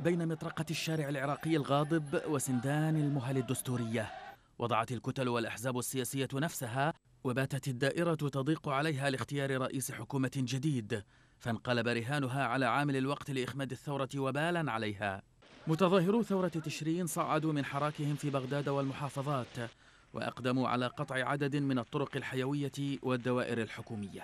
بين مطرقة الشارع العراقي الغاضب وسندان المهل الدستورية وضعت الكتل والأحزاب السياسية نفسها وباتت الدائرة تضيق عليها لاختيار رئيس حكومة جديد فانقلب رهانها على عامل الوقت لإخماد الثورة وبالا عليها متظاهرو ثورة تشرين صعدوا من حراكهم في بغداد والمحافظات وأقدموا على قطع عدد من الطرق الحيوية والدوائر الحكومية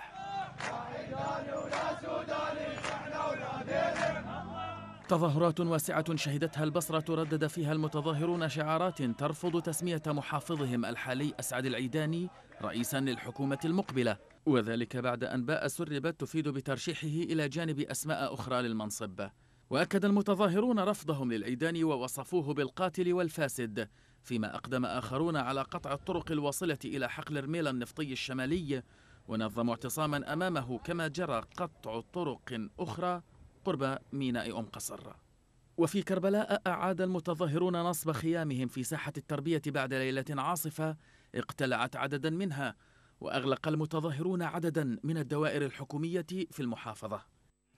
تظاهرات واسعة شهدتها البصرة ردد فيها المتظاهرون شعارات ترفض تسمية محافظهم الحالي أسعد العيداني رئيسا للحكومة المقبلة وذلك بعد أنباء سربت تفيد بترشيحه إلى جانب أسماء أخرى للمنصب وأكد المتظاهرون رفضهم للعيداني ووصفوه بالقاتل والفاسد فيما أقدم آخرون على قطع الطرق الواصلة إلى حقل رميل النفطي الشمالي ونظموا اعتصاما أمامه كما جرى قطع طرق أخرى قرب ميناء أم قصر وفي كربلاء أعاد المتظاهرون نصب خيامهم في ساحة التربية بعد ليلة عاصفة اقتلعت عددا منها وأغلق المتظاهرون عددا من الدوائر الحكومية في المحافظة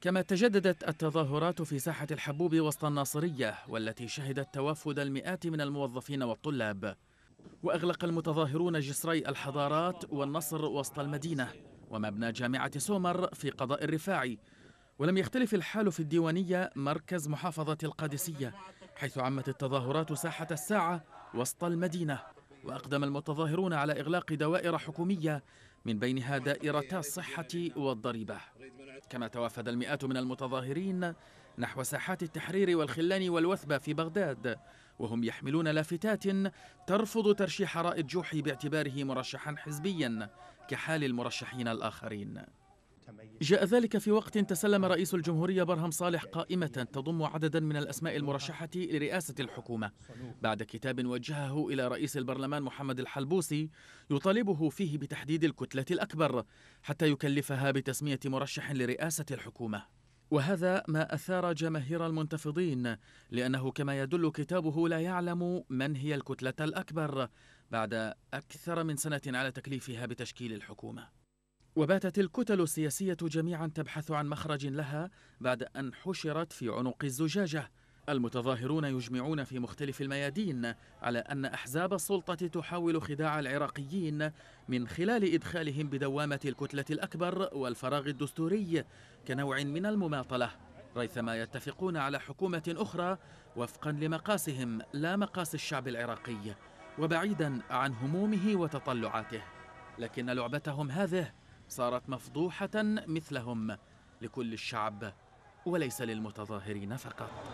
كما تجددت التظاهرات في ساحة الحبوب وسط الناصرية والتي شهدت توافد المئات من الموظفين والطلاب وأغلق المتظاهرون جسري الحضارات والنصر وسط المدينة ومبنى جامعة سومر في قضاء الرفاعي ولم يختلف الحال في الديوانية مركز محافظة القادسية حيث عمت التظاهرات ساحة الساعة وسط المدينة وأقدم المتظاهرون على إغلاق دوائر حكومية من بينها دائرتا الصحة والضريبة كما توافد المئات من المتظاهرين نحو ساحات التحرير والخلان والوثبة في بغداد وهم يحملون لافتات ترفض ترشيح رائد جوحي باعتباره مرشحا حزبيا كحال المرشحين الآخرين جاء ذلك في وقت تسلم رئيس الجمهورية برهم صالح قائمة تضم عددا من الأسماء المرشحة لرئاسة الحكومة بعد كتاب وجهه إلى رئيس البرلمان محمد الحلبوسي يطالبه فيه بتحديد الكتلة الأكبر حتى يكلفها بتسمية مرشح لرئاسة الحكومة وهذا ما أثار جماهير المنتفضين لأنه كما يدل كتابه لا يعلم من هي الكتلة الأكبر بعد أكثر من سنة على تكليفها بتشكيل الحكومة وباتت الكتل السياسية جميعا تبحث عن مخرج لها بعد أن حشرت في عنق الزجاجة المتظاهرون يجمعون في مختلف الميادين على أن أحزاب السلطة تحاول خداع العراقيين من خلال إدخالهم بدوامة الكتلة الأكبر والفراغ الدستوري كنوع من المماطلة ريثما يتفقون على حكومة أخرى وفقا لمقاسهم لا مقاس الشعب العراقي وبعيدا عن همومه وتطلعاته لكن لعبتهم هذه صارت مفضوحة مثلهم لكل الشعب وليس للمتظاهرين فقط